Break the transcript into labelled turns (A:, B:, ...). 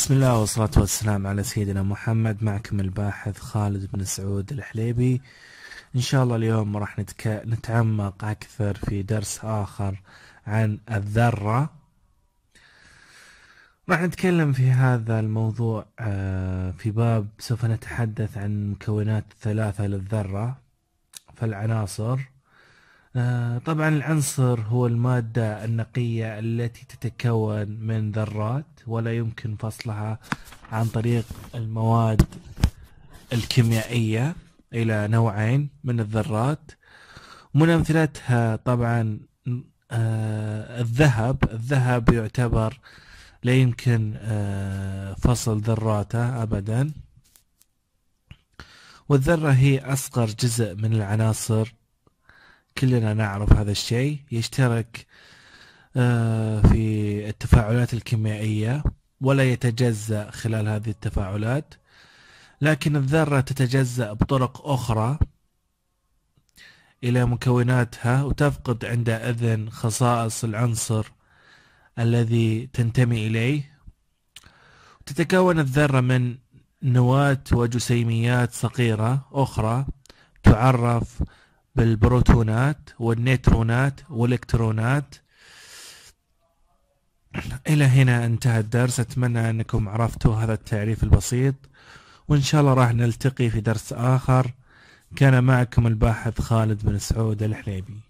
A: بسم الله والصلاة والسلام على سيدنا محمد معكم الباحث خالد بن سعود الحليبي إن شاء الله اليوم راح نتك... نتعمق أكثر في درس آخر عن الذرة راح نتكلم في هذا الموضوع آه، في باب سوف نتحدث عن مكونات الثلاثة للذرة فالعناصر آه، طبعا العنصر هو المادة النقية التي تتكون من ذرات ولا يمكن فصلها عن طريق المواد الكيميائية إلى نوعين من الذرات من أمثلتها طبعا آه، الذهب الذهب يعتبر لا يمكن آه، فصل ذراته أبدا والذرة هي أصغر جزء من العناصر كلنا نعرف هذا الشيء يشترك آه، في التفاعلات الكيميائية ولا يتجزأ خلال هذه التفاعلات لكن الذرة تتجزأ بطرق أخرى إلى مكوناتها وتفقد عندئذ خصائص العنصر الذي تنتمي إليه تتكون الذرة من نواة وجسيميات صغيرة أخرى تعرف بالبروتونات والنيترونات والالكترونات إلى هنا انتهى الدرس أتمنى أنكم عرفتوا هذا التعريف البسيط وإن شاء الله راح نلتقي في درس آخر كان معكم الباحث خالد بن سعود الحليبي